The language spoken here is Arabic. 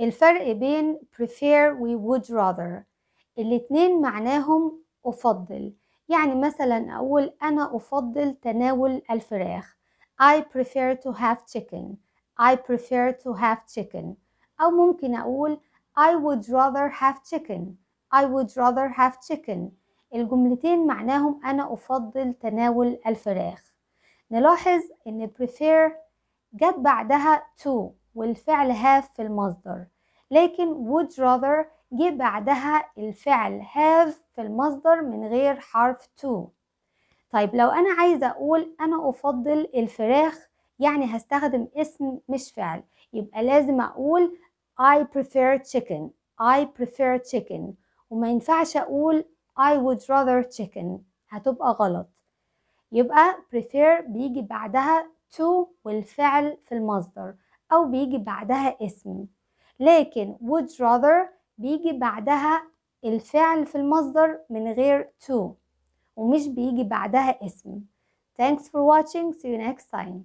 الفرق بين prefer و would rather الاتنين معناهم أفضل يعني مثلا أقول أنا أفضل تناول الفراخ I prefer to have chicken I prefer to have chicken أو ممكن أقول I would rather have chicken I would rather have chicken الجملتين معناهم أنا أفضل تناول الفراخ نلاحظ إن prefer جت بعدها to والفعل have في المصدر لكن would rather جه بعدها الفعل have في المصدر من غير حرف to طيب لو أنا عايزة أقول أنا أفضل الفراخ يعني هستخدم اسم مش فعل يبقى لازم أقول I prefer chicken I prefer chicken وما ينفعش أقول I would rather chicken هتبقى غلط يبقى prefer بيجي بعدها to والفعل في المصدر أو بيجي بعدها اسم لكن would rather بيجي بعدها الفعل في المصدر من غير to ومش بيجي بعدها اسم Thanks for watching. See you next time.